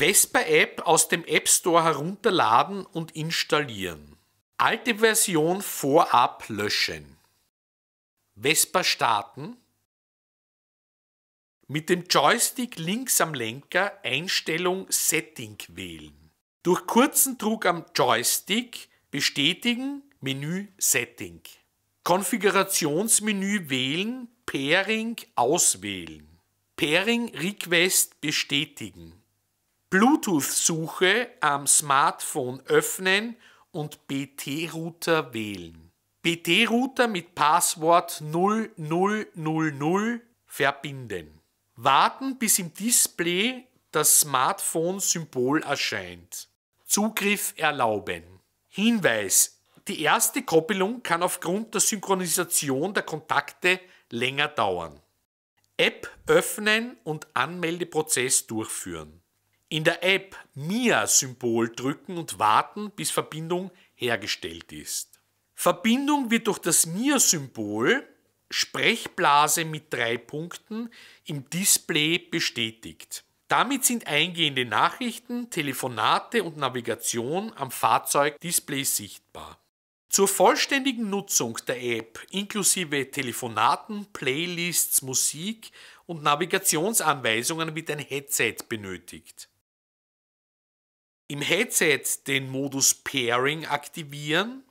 Vespa-App aus dem App Store herunterladen und installieren. Alte Version vorab löschen. Vespa starten. Mit dem Joystick links am Lenker Einstellung Setting wählen. Durch kurzen Druck am Joystick bestätigen Menü Setting. Konfigurationsmenü wählen, Pairing auswählen. Pairing Request bestätigen. Bluetooth-Suche am Smartphone öffnen und BT-Router wählen. BT-Router mit Passwort 0000 verbinden. Warten, bis im Display das Smartphone-Symbol erscheint. Zugriff erlauben. Hinweis. Die erste Koppelung kann aufgrund der Synchronisation der Kontakte länger dauern. App öffnen und Anmeldeprozess durchführen. In der App MIA-Symbol drücken und warten, bis Verbindung hergestellt ist. Verbindung wird durch das MIA-Symbol Sprechblase mit drei Punkten im Display bestätigt. Damit sind eingehende Nachrichten, Telefonate und Navigation am Fahrzeugdisplay sichtbar. Zur vollständigen Nutzung der App inklusive Telefonaten, Playlists, Musik und Navigationsanweisungen wird ein Headset benötigt im Headset den Modus Pairing aktivieren,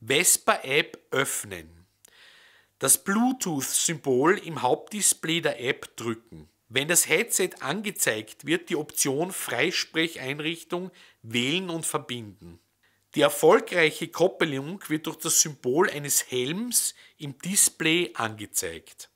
Vespa-App öffnen, das Bluetooth-Symbol im Hauptdisplay der App drücken. Wenn das Headset angezeigt wird, die Option Freisprecheinrichtung wählen und verbinden. Die erfolgreiche Koppelung wird durch das Symbol eines Helms im Display angezeigt.